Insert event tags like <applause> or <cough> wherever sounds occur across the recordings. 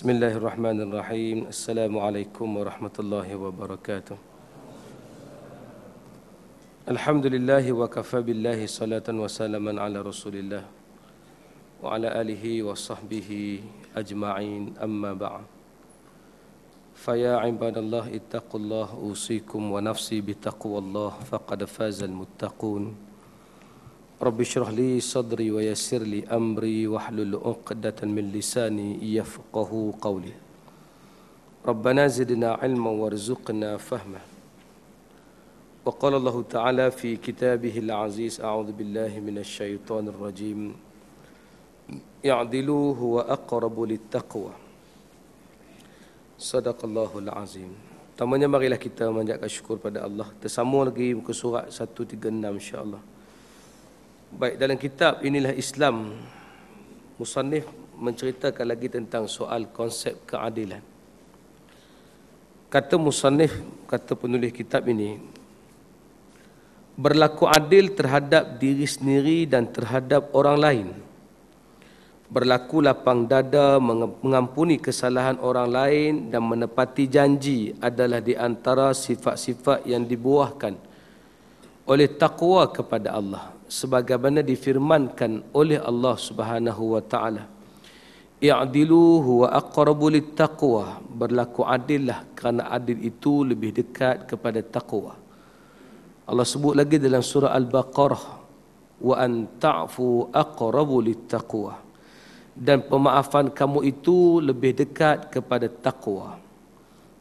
بسم الله الرحمن الرحيم السلام عليكم ورحمة الله وبركاته الحمد لله وكفى بالله صلاة وسلاما على رسول الله وعلى آله وصحبه أجمعين أما بعد فيا عباد الله اتقوا الله أوصيكم ونفسي بتقوى الله فقد فاز المتقون Rabbi syrah li sadri wa yassir li amri wa hlul uqdatan min lisani yafqahu qawli Rabbana zidna ilma warzuqna fahma Wa qala Allah ta'ala fi kitabihi al-aziz a'udhu billahi min ash-shaytan rajim Ya'dilu huwa aqrabu lit-taqwa Sadaqallahu azim Pertamanya marilah kita manjatkan syukur pada Allah Tersambung lagi muka surat 136 insyaAllah Baik dalam kitab inilah Islam Musanif menceritakan lagi tentang soal konsep keadilan Kata Musanif, kata penulis kitab ini Berlaku adil terhadap diri sendiri dan terhadap orang lain Berlaku lapang dada mengampuni kesalahan orang lain dan menepati janji adalah di antara sifat-sifat yang dibuahkan oleh takwa kepada Allah sebagaimana difirmankan oleh Allah Subhanahu wa taala. I'dilu huwa aqrabu littaqwa. Berlaku adillah kerana adil itu lebih dekat kepada taqwa. Allah sebut lagi dalam surah Al-Baqarah wa an ta'fu aqrabu littaqwa. Dan pemaafan kamu itu lebih dekat kepada taqwa.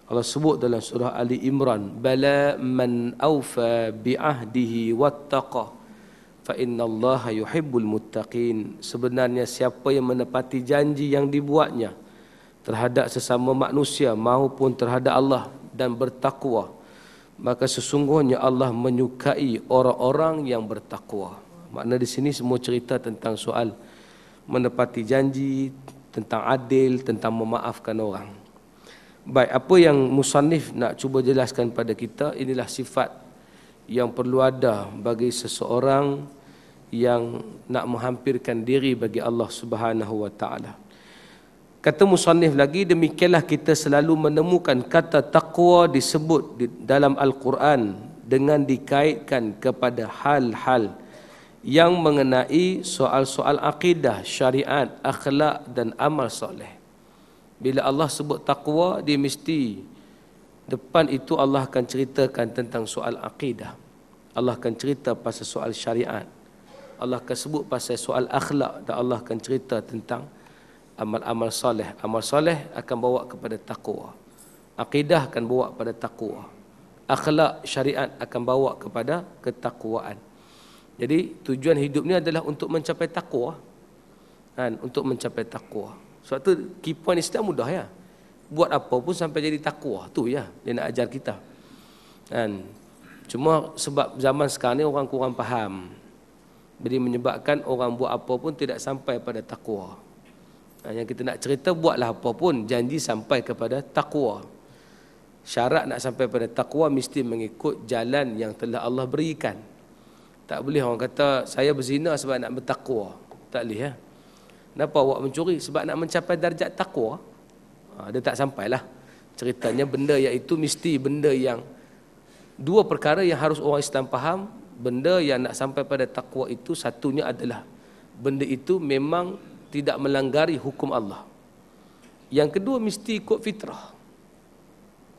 Allah sebut dalam surah Ali Imran, "Bala man awfa bi ahdihi wattaqa." fa innallaha yuhibbul muttaqin sebenarnya siapa yang menepati janji yang dibuatnya terhadap sesama manusia maupun terhadap Allah dan bertakwa maka sesungguhnya Allah menyukai orang-orang yang bertakwa makna di sini semua cerita tentang soal menepati janji tentang adil tentang memaafkan orang baik apa yang Musanif nak cuba jelaskan pada kita inilah sifat yang perlu ada bagi seseorang yang nak menghampirkan diri bagi Allah Subhanahu wa taala. Kata musannif lagi demikianlah kita selalu menemukan kata taqwa disebut di dalam al-Quran dengan dikaitkan kepada hal-hal yang mengenai soal-soal akidah, syariat, akhlak dan amal soleh. Bila Allah sebut taqwa dia mesti depan itu Allah akan ceritakan tentang soal akidah. Allah akan cerita pasal soal syariat, Allah akan sebut pasal soal akhlak dan Allah akan cerita tentang amal-amal soleh. Amal soleh akan bawa kepada takwa. Akidah akan bawa kepada takwa. Akhlak syariat akan bawa kepada ketakwaan. Jadi tujuan hidup ni adalah untuk mencapai takwa. Kan? Untuk mencapai takwa. Sebab tu key point Islam mudah ya. Buat apa pun sampai jadi takwa tu ya. Dia nak ajar kita. Kan? Cuma sebab zaman sekarang ni orang kurang faham. Jadi menyebabkan orang buat apa pun tidak sampai pada takwa. Ha, yang kita nak cerita buatlah apa pun janji sampai kepada takwa. Syarat nak sampai pada takwa mesti mengikut jalan yang telah Allah berikan. Tak boleh orang kata saya berzina sebab nak bertakwa. Tak boleh ya. Kenapa awak mencuri? Sebab nak mencapai darjat takwa. Ha, dia tak sampailah. Ceritanya benda iaitu mesti benda yang dua perkara yang harus orang Islam faham benda yang nak sampai pada takwa itu satunya adalah benda itu memang tidak melanggari hukum Allah. Yang kedua mesti ikut fitrah.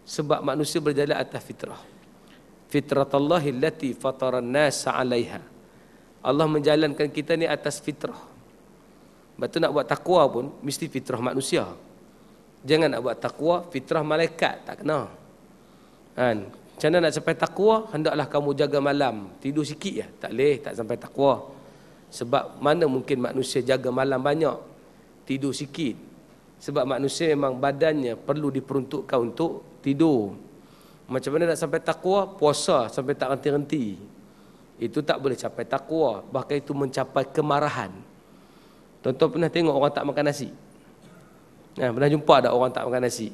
Sebab manusia berjalan atas fitrah. Fitratallahi allati fataran nas 'alaiha. Allah menjalankan kita ni atas fitrah. Betul nak buat takwa pun mesti fitrah manusia. Jangan nak buat takwa fitrah malaikat tak kena. Kan? Macam nak sampai takwa? Hendaklah kamu jaga malam. Tidur sikit ya. Tak leh, tak sampai takwa. Sebab mana mungkin manusia jaga malam banyak? Tidur sikit. Sebab manusia memang badannya perlu diperuntukkan untuk tidur. Macam mana nak sampai takwa? Puasa sampai tak henti-henti. Itu tak boleh capai takwa. Bahkan itu mencapai kemarahan. Tuan-tuan pernah tengok orang tak makan nasi? Nah, ha, pernah jumpa ada orang tak makan nasi?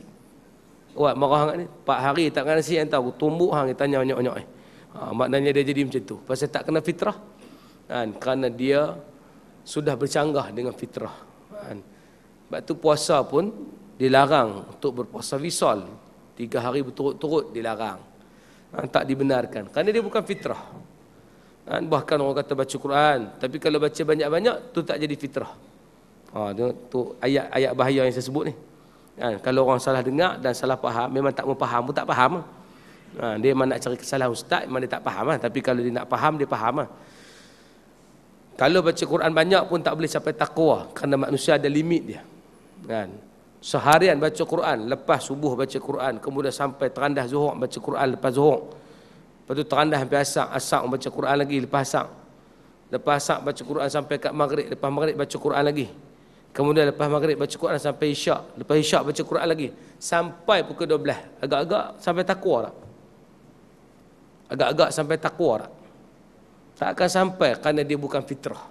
Wah, marah ni. Empat hari tak kena nasi yang tahu. Tumbuk hang kita tanya onyok-onyok Ha, maknanya dia jadi macam tu. Pasal tak kena fitrah. Kan? Kerana dia sudah bercanggah dengan fitrah. Kan? Sebab tu puasa pun dilarang untuk berpuasa wisol Tiga hari berturut-turut dilarang. Ha, tak dibenarkan. Kerana dia bukan fitrah. Kan? Bahkan orang kata baca Quran. Tapi kalau baca banyak-banyak tu tak jadi fitrah. Ha, tu, tu ayat-ayat bahaya yang saya sebut ni. Ha, kalau orang salah dengar dan salah faham, memang tak memfaham pun tak faham. Ha, dia memang nak cari kesalahan ustaz, memang dia tak faham. Ha. Tapi kalau dia nak faham, dia faham. Ha. Kalau baca Quran banyak pun tak boleh sampai takwa kerana manusia ada limit dia. Kan? Seharian baca Quran, lepas subuh baca Quran, kemudian sampai terandah zuhur baca Quran lepas zuhur. Lepas tu terandah sampai asar, asar baca Quran lagi lepas asar. Lepas asar baca Quran sampai kat maghrib, lepas maghrib baca Quran lagi. Kemudian lepas maghrib baca Quran sampai isyak. Lepas isyak baca Quran lagi. Sampai pukul 12. Agak-agak sampai takwa tak? Agak-agak sampai takwa tak? Tak akan sampai kerana dia bukan fitrah.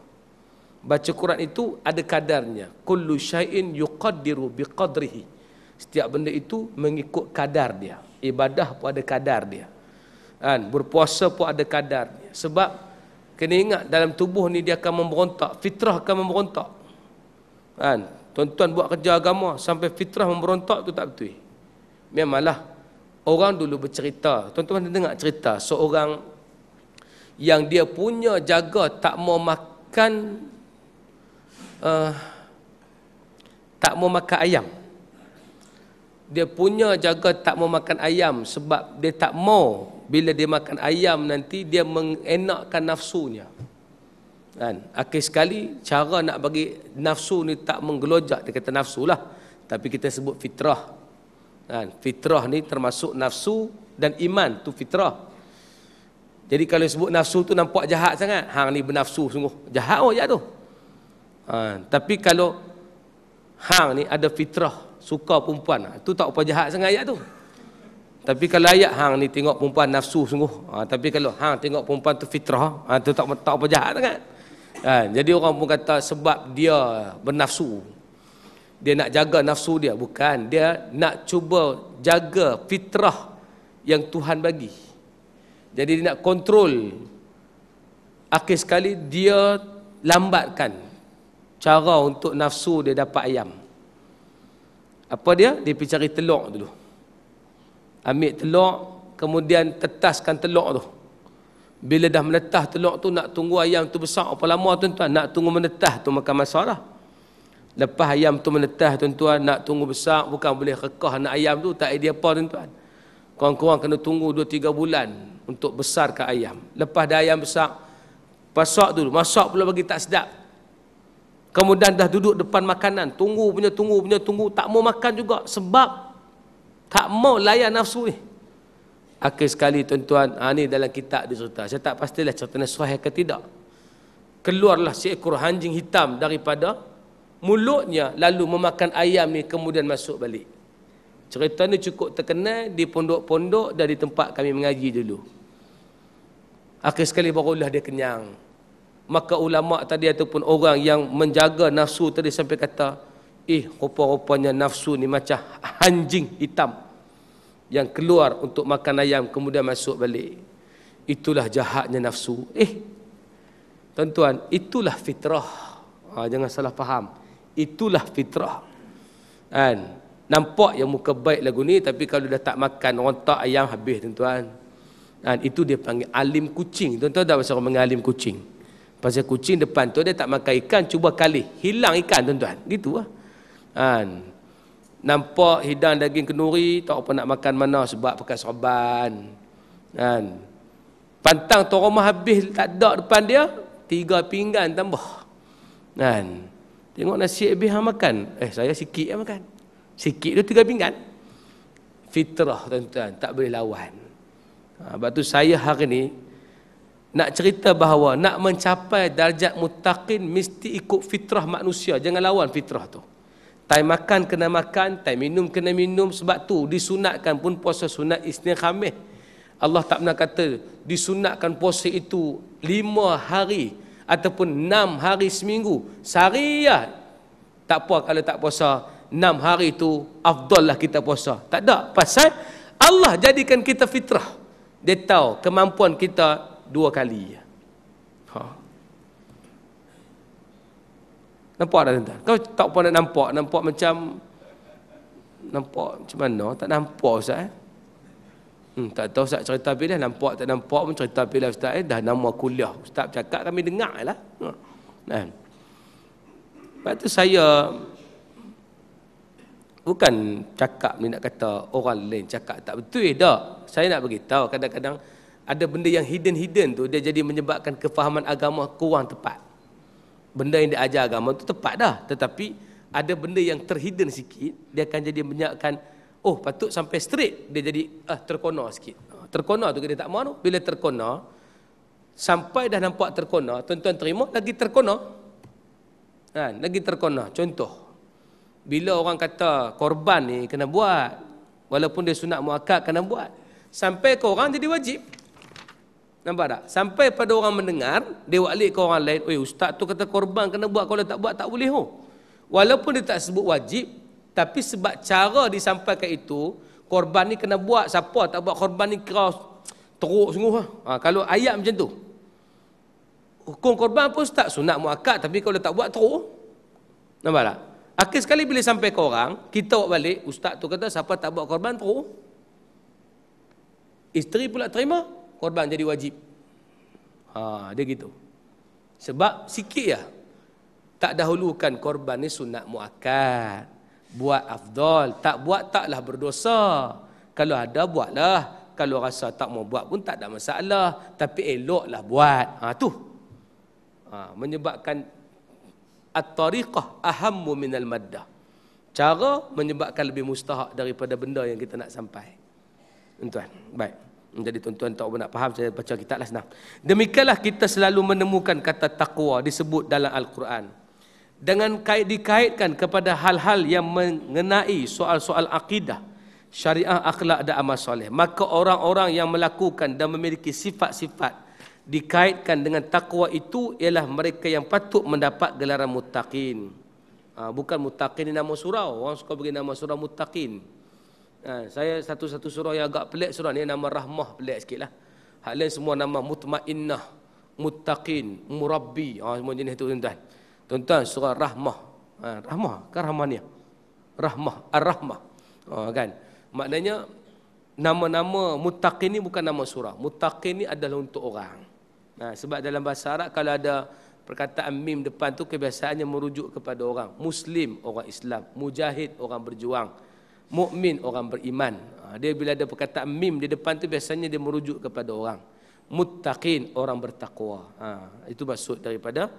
Baca Quran itu ada kadarnya. Kullu syai'in yuqaddiru biqadrihi. Setiap benda itu mengikut kadar dia. Ibadah pun ada kadar dia. Kan? Berpuasa pun ada kadar dia. Sebab kena ingat dalam tubuh ni dia akan memberontak. Fitrah akan memberontak kan tuan-tuan buat kerja agama sampai fitrah memberontak tu tak betul memanglah orang dulu bercerita tuan-tuan dengar cerita seorang yang dia punya jaga tak mau makan uh, tak mau makan ayam dia punya jaga tak mau makan ayam sebab dia tak mau bila dia makan ayam nanti dia mengenakkan nafsunya Kan? Akhir sekali cara nak bagi nafsu ni tak menggelojak dia kata nafsu lah. Tapi kita sebut fitrah. Kan? Fitrah ni termasuk nafsu dan iman tu fitrah. Jadi kalau sebut nafsu tu nampak jahat sangat. Hang ni bernafsu sungguh. Jahat oh ya tu. Ha, tapi kalau hang ni ada fitrah suka perempuan, ha, tu tak apa jahat sangat ayat tu. Tapi kalau ayat hang ni tengok perempuan nafsu sungguh. Ha, tapi kalau hang tengok perempuan tu fitrah, ha, tu tak tak apa jahat sangat. Ha, jadi orang pun kata sebab dia bernafsu. Dia nak jaga nafsu dia. Bukan. Dia nak cuba jaga fitrah yang Tuhan bagi. Jadi dia nak kontrol. Akhir sekali dia lambatkan cara untuk nafsu dia dapat ayam. Apa dia? Dia pergi cari telur dulu. Ambil telur, kemudian tetaskan telur tu. Bila dah menetah telur tu nak tunggu ayam tu besar apa lama tuan-tuan nak tunggu menetah tu makan masa lah. Lepas ayam tu menetah tuan-tuan nak tunggu besar bukan boleh rekah anak ayam tu tak idea apa tuan-tuan. Kurang-kurang kena tunggu 2 3 bulan untuk besar ke ayam. Lepas dah ayam besar pasak dulu, masak pula bagi tak sedap. Kemudian dah duduk depan makanan, tunggu punya tunggu punya tunggu tak mau makan juga sebab tak mau layan nafsu ni. Eh. Akhir sekali tuan-tuan, ha, ah, ini dalam kitab di cerita. Saya tak pastilah cerita ini suhaih ke tidak. Keluarlah seekor anjing hitam daripada mulutnya lalu memakan ayam ni kemudian masuk balik. Cerita ini cukup terkenal di pondok-pondok dan di tempat kami mengaji dulu. Akhir sekali barulah dia kenyang. Maka ulama' tadi ataupun orang yang menjaga nafsu tadi sampai kata, eh rupa-rupanya nafsu ni macam anjing hitam yang keluar untuk makan ayam kemudian masuk balik itulah jahatnya nafsu eh tuan-tuan itulah fitrah ha, jangan salah faham itulah fitrah And nampak yang muka baik lagu ni tapi kalau dah tak makan rontak ayam habis tuan-tuan kan itu dia panggil alim kucing tuan-tuan dah pasal orang mengalim kucing pasal kucing depan tu dia tak makan ikan cuba kali hilang ikan tuan-tuan gitulah kan nampak hidang daging kenduri tak apa nak makan mana sebab pakai sorban kan pantang tu rumah habis tak ada depan dia tiga pinggan tambah kan tengok nasi habis hang makan eh saya sikit yang makan sikit tu tiga pinggan fitrah tuan-tuan tak boleh lawan ha, sebab tu saya hari ni nak cerita bahawa nak mencapai darjat mutakin mesti ikut fitrah manusia jangan lawan fitrah tu Time makan kena makan, time minum kena minum sebab tu disunatkan pun puasa sunat Isnin Khamis. Allah tak pernah kata disunatkan puasa itu lima hari ataupun enam hari seminggu. Sariah. Tak apa kalau tak puasa enam hari itu afdol lah kita puasa. Tak ada. Pasal Allah jadikan kita fitrah. Dia tahu kemampuan kita dua kali. Dua kali. Nampak tak tuan-tuan? Kau tak pernah nampak, nampak macam nampak macam mana? Tak nampak ustaz eh? Hmm, tak tahu ustaz cerita habis dah, nampak tak nampak pun cerita habis ustaz eh? Dah nama kuliah, ustaz cakap kami dengar lah. Ha. Nah. Lepas tu saya bukan cakap ni nak kata orang lain cakap tak betul eh tak. Saya nak beritahu kadang-kadang ada benda yang hidden-hidden tu dia jadi menyebabkan kefahaman agama kurang tepat benda yang diajar agama tu tepat dah tetapi ada benda yang terhidden sikit dia akan jadi menyakkan oh patut sampai straight dia jadi ah terkonor sikit ah, terkonor tu dia tak mau bila terkonor sampai dah nampak terkonor tuan-tuan terima lagi terkonor ha, kan? lagi terkonor contoh bila orang kata korban ni kena buat walaupun dia sunat muakkad kena buat sampai ke orang jadi wajib Nampak tak? Sampai pada orang mendengar, dia walik ke orang lain, "Oi, ustaz tu kata korban kena buat, kalau tak buat tak boleh ho." Walaupun dia tak sebut wajib, tapi sebab cara disampaikan itu, korban ni kena buat, siapa tak buat korban ni kira teruk sungguh ha, ha kalau ayat macam tu. Hukum korban pun ustaz sunat muakkad, tapi kalau tak buat teruk. Nampak tak? Akhir sekali bila sampai ke orang, kita buat balik, ustaz tu kata siapa tak buat korban teruk. Isteri pula terima, korban jadi wajib. Ha, dia gitu. Sebab sikit ya. Tak dahulukan korban ni sunat muakkad. Buat afdal, Tak buat taklah berdosa. Kalau ada buatlah. Kalau rasa tak mau buat pun tak ada masalah. Tapi eloklah buat. Ha, tu. Ha, menyebabkan at-tariqah ahammu minal maddah. Cara menyebabkan lebih mustahak daripada benda yang kita nak sampai. Tuan, baik. Jadi tuan-tuan tak nak faham saya baca kitab lah senang. Demikianlah kita selalu menemukan kata takwa disebut dalam Al-Quran. Dengan kait dikaitkan kepada hal-hal yang mengenai soal-soal akidah, syariah, akhlak dan amal soleh. Maka orang-orang yang melakukan dan memiliki sifat-sifat dikaitkan dengan takwa itu ialah mereka yang patut mendapat gelaran mutaqin. Ha, ah, bukan mutaqin ni nama surau. Orang suka bagi nama surau mutaqin. Ha, saya satu-satu surah yang agak pelik surah ni nama rahmah pelik sikit lah. Hal lain semua nama mutmainnah, muttaqin, murabbi. Ha, semua jenis tu tuan-tuan. Tuan-tuan surah rahmah. Ha, rahmah kan rahmah ni? Rahmah, ar-rahmah. Ha, kan? Maknanya nama-nama muttaqin ni bukan nama surah. Muttaqin ni adalah untuk orang. Ha, sebab dalam bahasa Arab kalau ada perkataan mim depan tu kebiasaannya merujuk kepada orang. Muslim, orang Islam. Mujahid, orang berjuang. Berjuang mukmin orang beriman. Ha, dia bila ada perkataan mim di depan tu biasanya dia merujuk kepada orang muttaqin orang bertakwa. Ha, itu maksud daripada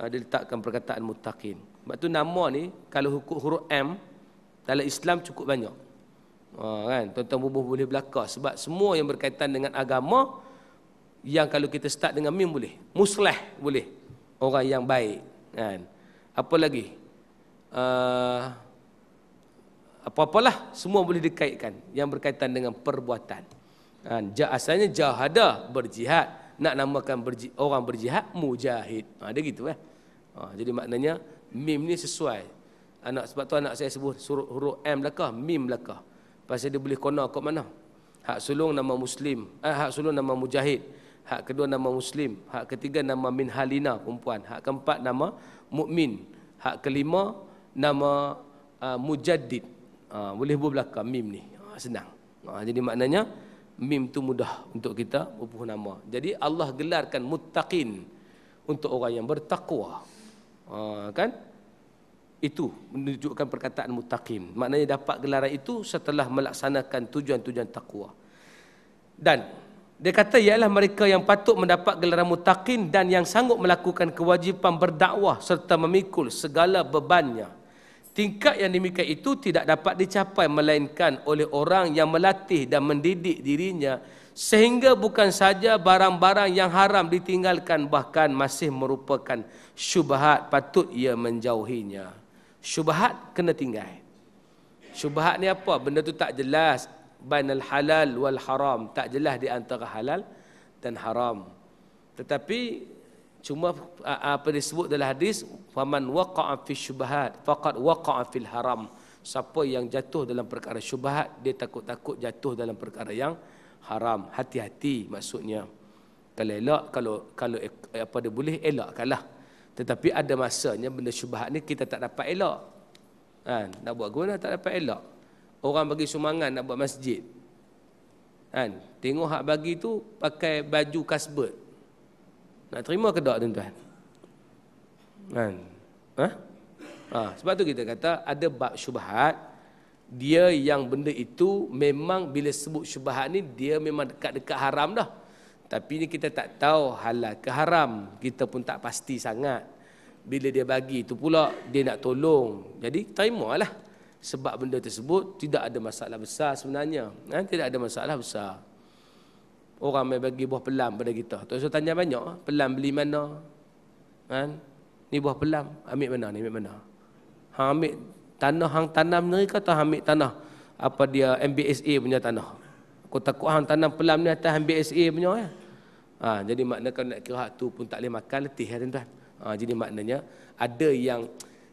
uh, ha, dia letakkan perkataan muttaqin. Sebab tu nama ni kalau huruf huruf M dalam Islam cukup banyak. Ha, kan, tuan-tuan bubuh boleh belaka sebab semua yang berkaitan dengan agama yang kalau kita start dengan mim boleh. Musleh boleh. Orang yang baik kan. Apa lagi? Uh, apa-apalah semua boleh dikaitkan yang berkaitan dengan perbuatan. Ha, asalnya jahada berjihad nak namakan berji, orang berjihad mujahid. Ha, dia gitu eh. Ha, jadi maknanya mim ni sesuai. Anak sebab tu anak saya sebut huruf, huruf M belakang, mim belakang. Pasal dia boleh kena kat mana? Hak sulung nama muslim, eh, hak sulung nama mujahid. Hak kedua nama muslim, hak ketiga nama min halina perempuan, hak keempat nama mukmin, hak kelima nama uh, mujaddid. Ha, boleh buat belakang mim ni. Ha, senang. Ha, jadi maknanya mim tu mudah untuk kita berpuh nama. Jadi Allah gelarkan muttaqin untuk orang yang bertakwa. Ha, kan? Itu menunjukkan perkataan muttaqin. Maknanya dapat gelaran itu setelah melaksanakan tujuan-tujuan takwa. Dan dia kata ialah mereka yang patut mendapat gelaran muttaqin dan yang sanggup melakukan kewajipan berdakwah serta memikul segala bebannya. Tingkat yang demikian itu tidak dapat dicapai melainkan oleh orang yang melatih dan mendidik dirinya sehingga bukan saja barang-barang yang haram ditinggalkan bahkan masih merupakan syubhat patut ia menjauhinya. Syubhat kena tinggal. Syubhat ni apa? Benda tu tak jelas bainal halal wal haram, tak jelas di antara halal dan haram. Tetapi Cuma apa disebut dalam hadis faman waqa'a fi syubhat faqad waqa'a fil haram. Siapa yang jatuh dalam perkara syubhat dia takut-takut jatuh dalam perkara yang haram. Hati-hati maksudnya. Kalau elak kalau kalau apa dia boleh elakkanlah. Tetapi ada masanya benda syubhat ni kita tak dapat elak. Ha, nak buat guna tak dapat elak. Orang bagi sumangan nak buat masjid. Kan? Ha, tengok hak bagi tu pakai baju kasbet. Nak terima ke tak tuan-tuan? Kan? Ha? ha? Sebab tu kita kata ada bab syubhat dia yang benda itu memang bila sebut syubhat ni dia memang dekat-dekat haram dah. Tapi ni kita tak tahu halal ke haram. Kita pun tak pasti sangat. Bila dia bagi itu pula dia nak tolong. Jadi terima lah. Sebab benda tersebut tidak ada masalah besar sebenarnya. Ha? Tidak ada masalah besar orang mai bagi buah pelam pada kita. Tok Yusof tanya banyak, ah, pelam beli mana? Kan? Ni buah pelam, ambil mana ni, ambil mana? Hang ambil tanah hang tanam ni ke atau ambil tanah apa dia MBSA punya tanah? Aku takut hang tanam pelam ni atas MBSA punya ya. Ha, jadi maknanya kalau nak kira tu pun tak boleh makan letih ya tuan-tuan. Ha, jadi maknanya ada yang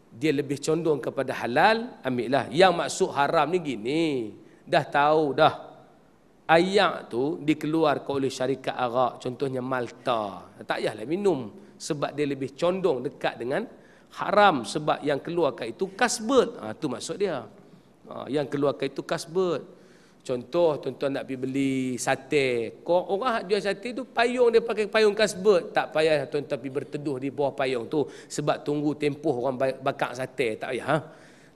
dia lebih condong kepada halal, ambillah. Yang maksud haram ni gini. Dah tahu dah ayak tu dikeluarkan oleh syarikat arak contohnya Malta tak payahlah minum sebab dia lebih condong dekat dengan haram sebab yang keluarkan itu kasbet ha, tu maksud dia ha, yang keluarkan itu kasbet contoh tuan-tuan nak pergi beli sate kau orang jual sate tu payung dia pakai payung kasbet tak payah tuan-tuan pergi berteduh di bawah payung tu sebab tunggu tempoh orang bakar sate tak payah ha?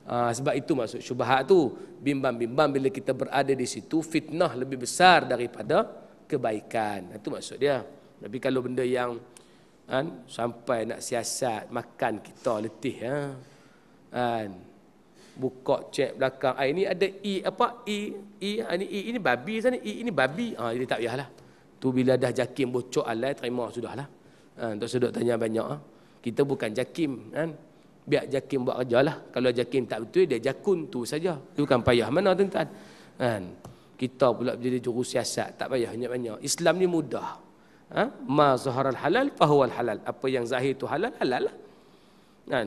Ha, sebab itu maksud syubhat tu bimbang-bimbang bila kita berada di situ fitnah lebih besar daripada kebaikan. Itu maksud dia. Tapi kalau benda yang kan, sampai nak siasat makan kita letih ha. Kan. Buka cek belakang. Ah ini ada i apa i i ah, ini i ini babi sana i ini babi. Ah ha, jadi tak payahlah. Tu bila dah jakim bocok alai terima sudahlah. Ha, ah, tak sedut tanya banyak ha. Kita bukan jakim kan. Ha biar jakin buat kerja lah. Kalau jakin tak betul, dia jakun tu saja. Itu kan payah mana tuan-tuan. Kan? Kita pula jadi juru siasat, tak payah banyak-banyak. Islam ni mudah. Ha? Ma zaharal halal, fahuwal halal. Apa yang zahir tu halal, halal lah. Kan?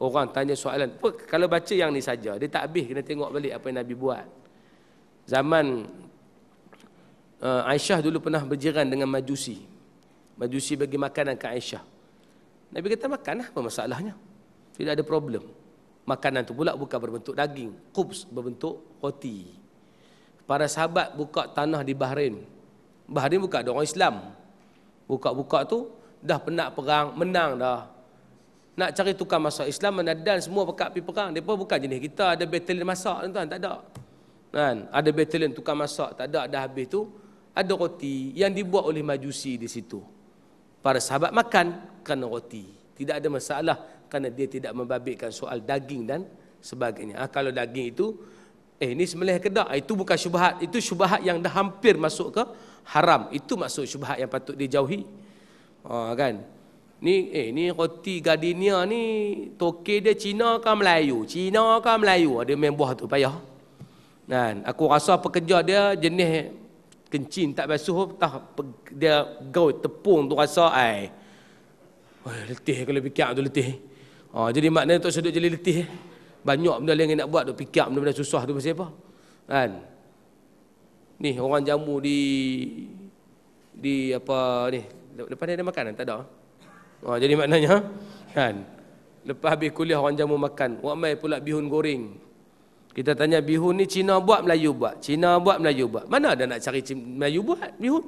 Orang tanya soalan, apa? kalau baca yang ni saja, dia tak habis, kena tengok balik apa yang Nabi buat. Zaman uh, Aisyah dulu pernah berjiran dengan Majusi. Majusi bagi makanan ke Aisyah. Nabi kata makanlah apa masalahnya tidak ada problem. Makanan tu pula bukan berbentuk daging, kubs berbentuk roti. Para sahabat buka tanah di Bahrain. Bahrain bukan ada orang Islam. Buka-buka tu dah penat perang, menang dah. Nak cari tukar masak Islam menadan semua pekat pergi perang. Depa bukan jenis kita ada battalion masak tuan, tak ada. Kan? Ada battalion tukar masak, tak ada dah habis tu. Ada roti yang dibuat oleh majusi di situ. Para sahabat makan kerana roti tidak ada masalah kerana dia tidak membabitkan soal daging dan sebagainya. Ha, kalau daging itu eh ini sembelih kedak, ah, itu bukan syubhat. Itu syubhat yang dah hampir masuk ke haram. Itu maksud syubhat yang patut dijauhi. Ha, kan? Ni eh ni roti gardenia ni toke dia Cina ke Melayu? Cina ke Melayu? Ada main buah tu payah. Kan? Aku rasa pekerja dia jenis kencing tak basuh tak dia gaul tepung tu rasa ai. Eh. Wah, letih kalau fikir tu letih. Oh, jadi maknanya tu sedut jadi letih. Eh. Banyak benda yang nak buat, fikir benda-benda susah tu pasal apa. Kan? Ni orang jamu di di apa ni depan ni ada makanan tak ada. Oh, jadi maknanya kan lepas habis kuliah orang jamu makan, wak mai pula bihun goreng. Kita tanya bihun ni Cina buat Melayu buat? Cina buat Melayu buat. Mana ada nak cari Melayu buat bihun?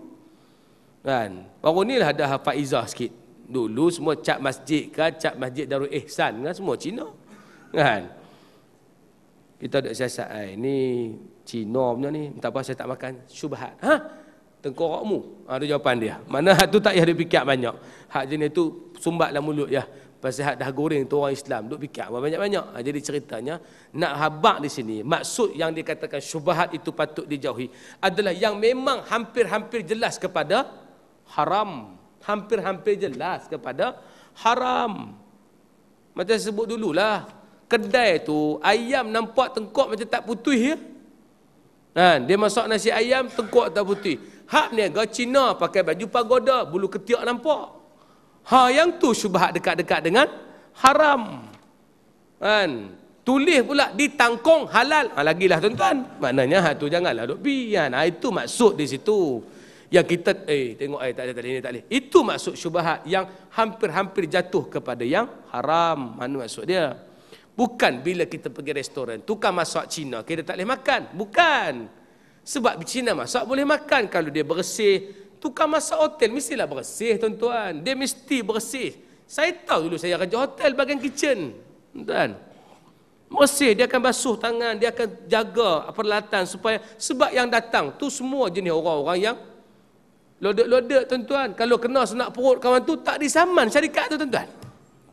Kan. Baru ni lah ada Faizah sikit dulu semua cap masjid ke cap masjid Darul Ihsan kan semua Cina kan kita duduk siasat ai ah, ni Cina punya ni entah apa saya tak makan syubhat ha tengkorakmu ha tu jawapan dia mana hak tu tak ada fikir banyak hak jenis tu sumbatlah mulut ya pasal hak dah goreng tu orang Islam duk fikir banyak-banyak ha, jadi ceritanya nak habaq di sini maksud yang dikatakan syubhat itu patut dijauhi adalah yang memang hampir-hampir jelas kepada haram hampir-hampir jelas kepada haram. Macam sebut dululah, kedai tu ayam nampak tengkuk macam tak putih ya. Ha, dia masak nasi ayam, tengkuk tak putih. Hak niaga Cina pakai baju pagoda, bulu ketiak nampak. Ha, yang tu syubhat dekat-dekat dengan haram. Kan? Tulis pula di tangkung halal. Ha, lagilah tuan-tuan. Maknanya ha, tu janganlah duk pi. Kan? Ha, itu maksud di situ yang kita eh tengok eh tak ada tak ada ini tak ada. Itu maksud syubhat yang hampir-hampir jatuh kepada yang haram. Mana ha, maksud dia? Bukan bila kita pergi restoran, tukar masak Cina, kita tak boleh makan. Bukan. Sebab di Cina masak boleh makan kalau dia bersih. Tukar masak hotel mestilah bersih tuan-tuan. Dia mesti bersih. Saya tahu dulu saya kerja hotel bagian kitchen. Tuan. Bersih, dia akan basuh tangan, dia akan jaga peralatan supaya sebab yang datang tu semua jenis orang-orang yang Lodok-lodok tuan-tuan. Kalau kena senak perut kawan tu, tak disaman syarikat tu tuan-tuan.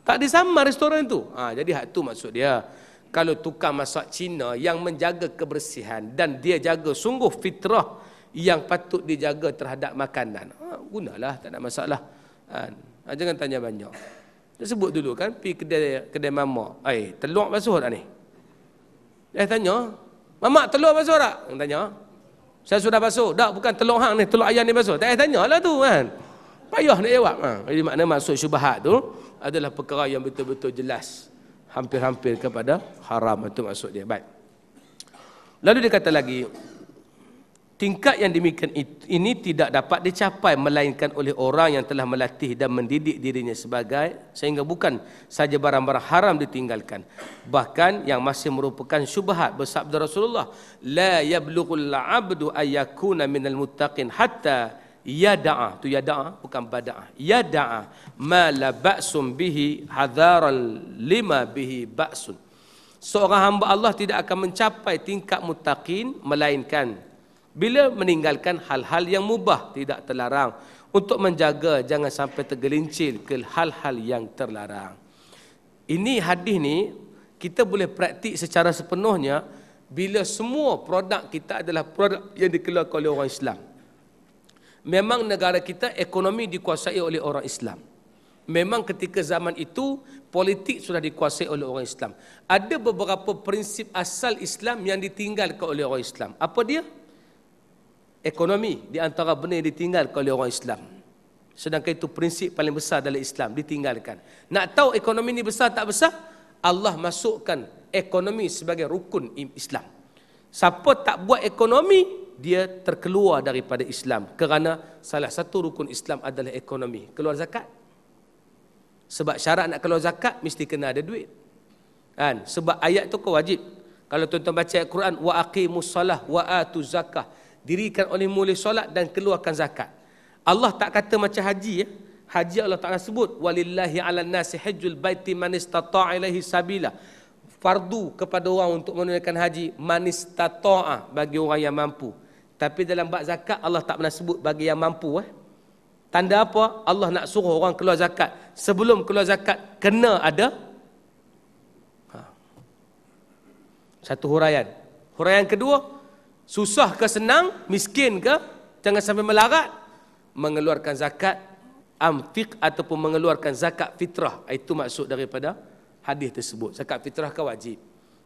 Tak disaman restoran tu. Ha, jadi hak tu maksud dia. Kalau tukang masak Cina yang menjaga kebersihan dan dia jaga sungguh fitrah yang patut dijaga terhadap makanan. Ha, gunalah, tak ada masalah. Kan? Ha, jangan tanya banyak. Dia sebut dulu kan, pi kedai, kedai mamak. Eh, telur basuh tak ni? Eh, tanya. Mamak telur basuh tak? tanya. Saya sudah basuh. Tak, bukan telur hang ni, telur ayam ni basuh. Tak payah tanya lah tu kan. Payah nak jawab. Ha. Jadi makna masuk syubahat tu adalah perkara yang betul-betul jelas. Hampir-hampir kepada haram. Itu maksud dia. Baik. Lalu dia kata lagi, Tingkat yang demikian ini tidak dapat dicapai melainkan oleh orang yang telah melatih dan mendidik dirinya sebagai sehingga bukan saja barang-barang haram ditinggalkan bahkan yang masih merupakan syubhat bersabda Rasulullah la yablughul abdu ayyakuna minal muttaqin hatta yada'a tu yada'a bukan bada'a yada'a ma la ba'sun bihi hadharan lima bihi ba'sun seorang hamba Allah tidak akan mencapai tingkat muttaqin melainkan bila meninggalkan hal-hal yang mubah tidak terlarang untuk menjaga jangan sampai tergelincir ke hal-hal yang terlarang. Ini hadis ni kita boleh praktik secara sepenuhnya bila semua produk kita adalah produk yang dikeluarkan oleh orang Islam. Memang negara kita ekonomi dikuasai oleh orang Islam. Memang ketika zaman itu politik sudah dikuasai oleh orang Islam. Ada beberapa prinsip asal Islam yang ditinggalkan oleh orang Islam. Apa dia? ekonomi di antara benda yang ditinggalkan oleh orang Islam. Sedangkan itu prinsip paling besar dalam Islam ditinggalkan. Nak tahu ekonomi ini besar tak besar? Allah masukkan ekonomi sebagai rukun Islam. Siapa tak buat ekonomi, dia terkeluar daripada Islam kerana salah satu rukun Islam adalah ekonomi. Keluar zakat. Sebab syarat nak keluar zakat mesti kena ada duit. Kan? Sebab ayat tu kewajib. Kalau tuan-tuan baca Al-Quran wa aqimus salah wa atuz zakah dirikan oleh mulai solat dan keluarkan zakat. Allah tak kata macam haji ya. Haji Allah Taala sebut walillahi 'alan nasi hajjul baiti man istata'a ilaihi sabila. Fardu kepada orang untuk menunaikan haji man istata'a bagi orang yang mampu. Tapi dalam bab zakat Allah tak pernah sebut bagi yang mampu eh. Tanda apa? Allah nak suruh orang keluar zakat. Sebelum keluar zakat kena ada ha, satu huraian. Huraian kedua, Susah ke senang, miskin ke, jangan sampai melarat. Mengeluarkan zakat, amfiq ataupun mengeluarkan zakat fitrah. Itu maksud daripada hadis tersebut. Zakat fitrah kan wajib.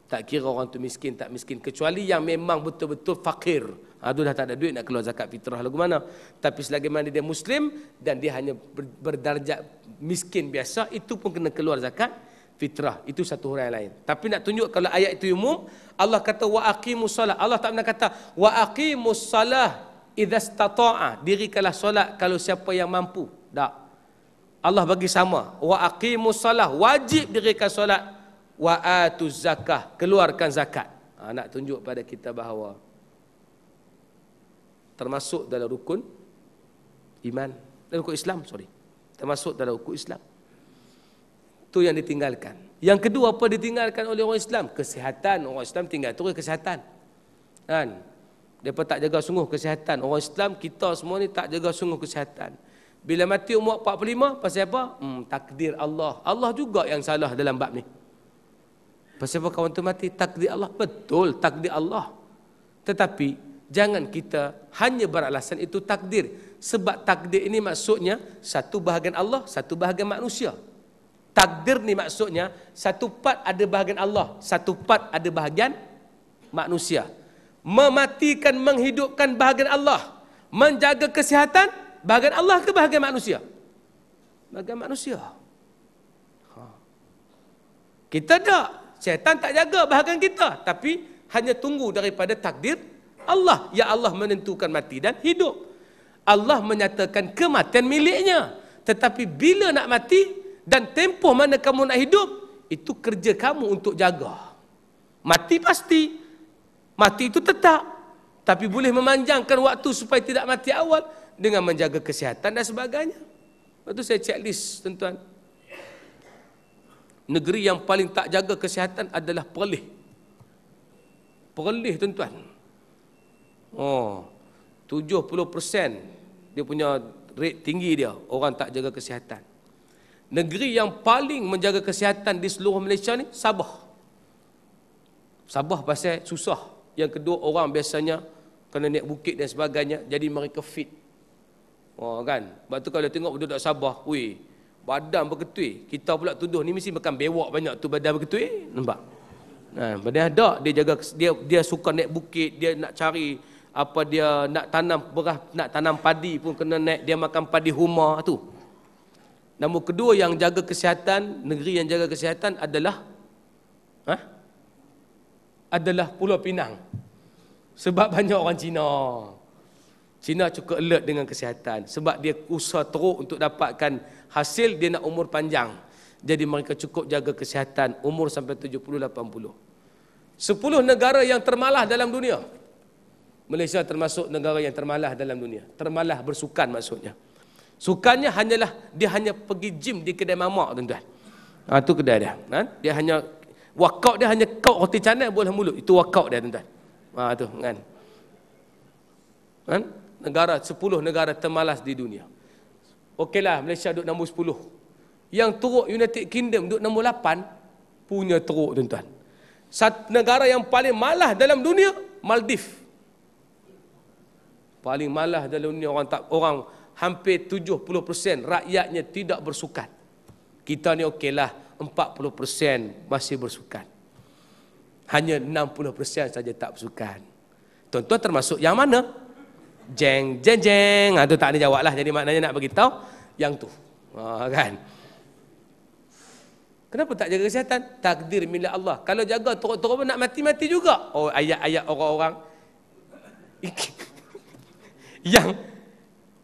Tak kira orang tu miskin, tak miskin. Kecuali yang memang betul-betul fakir. Ha, dah tak ada duit nak keluar zakat fitrah lagu mana. Tapi selagi mana dia Muslim dan dia hanya berdarjat miskin biasa, itu pun kena keluar zakat fitrah itu satu huraian lain tapi nak tunjuk kalau ayat itu umum Allah kata wa aqimus solah Allah tak pernah kata wa aqimus solah idastata'a dirikanlah solat kalau siapa yang mampu tak Allah bagi sama wa aqimus solah wajib dirikan solat wa atuz zakah keluarkan zakat ha, nak tunjuk pada kita bahawa termasuk dalam rukun iman dalam rukun Islam sorry termasuk dalam rukun Islam itu yang ditinggalkan. Yang kedua apa ditinggalkan oleh orang Islam? Kesihatan. Orang Islam tinggal terus kesihatan. Kan? Mereka tak jaga sungguh kesihatan. Orang Islam, kita semua ni tak jaga sungguh kesihatan. Bila mati umur 45, pasal apa? Hmm, takdir Allah. Allah juga yang salah dalam bab ni. Pasal apa kawan tu mati? Takdir Allah. Betul, takdir Allah. Tetapi, jangan kita hanya beralasan itu takdir. Sebab takdir ini maksudnya, satu bahagian Allah, satu bahagian manusia. Takdir ni maksudnya satu part ada bahagian Allah, satu part ada bahagian manusia. Mematikan menghidupkan bahagian Allah, menjaga kesihatan bahagian Allah ke bahagian manusia? Bahagian manusia. Ha. Kita tak, syaitan tak jaga bahagian kita, tapi hanya tunggu daripada takdir Allah. Ya Allah menentukan mati dan hidup. Allah menyatakan kematian miliknya. Tetapi bila nak mati, dan tempoh mana kamu nak hidup itu kerja kamu untuk jaga mati pasti mati itu tetap tapi boleh memanjangkan waktu supaya tidak mati awal dengan menjaga kesihatan dan sebagainya itu saya checklist tuan-tuan negeri yang paling tak jaga kesihatan adalah Perlis Perlis tuan-tuan oh 70% dia punya rate tinggi dia orang tak jaga kesihatan negeri yang paling menjaga kesihatan di seluruh Malaysia ni Sabah. Sabah pasal susah. Yang kedua orang biasanya kena naik bukit dan sebagainya jadi mereka fit. Oh kan. Sebab tu kalau tengok duduk Sabah, weh, badan berketui. Kita pula tuduh ni mesti makan bewak banyak tu badan berketui, nampak. Nah, ha, badan ada dia jaga dia dia suka naik bukit, dia nak cari apa dia nak tanam beras, nak tanam padi pun kena naik, dia makan padi huma tu. Nombor kedua yang jaga kesihatan, negeri yang jaga kesihatan adalah ha? adalah Pulau Pinang. Sebab banyak orang Cina. Cina cukup alert dengan kesihatan. Sebab dia usaha teruk untuk dapatkan hasil, dia nak umur panjang. Jadi mereka cukup jaga kesihatan, umur sampai 70-80. 10 negara yang termalah dalam dunia. Malaysia termasuk negara yang termalah dalam dunia. Termalah bersukan maksudnya. Sukanya hanyalah dia hanya pergi gym di kedai mamak tuan-tuan. Ha, tu kedai dia. Ha? Dia hanya workout dia hanya kau roti canai boleh mulut. Itu workout dia tuan-tuan. Ha, tu kan. Ha? Negara 10 negara termalas di dunia. Okeylah Malaysia duduk nombor 10. Yang teruk United Kingdom duduk nombor 8 punya teruk tuan-tuan. Satu negara yang paling malas dalam dunia Maldives. Paling malas dalam dunia orang tak orang hampir 70% rakyatnya tidak bersukan. Kita ni okeylah 40% masih bersukan. Hanya 60% saja tak bersukan. Tuan-tuan termasuk yang mana? Jeng, jeng, jeng. Ha, tak ada jawab lah. Jadi maknanya nak beritahu yang tu. Ha, kan? Kenapa tak jaga kesihatan? Takdir milik Allah. Kalau jaga teruk-teruk pun nak mati-mati juga. Oh, ayat-ayat orang-orang. <laughs> yang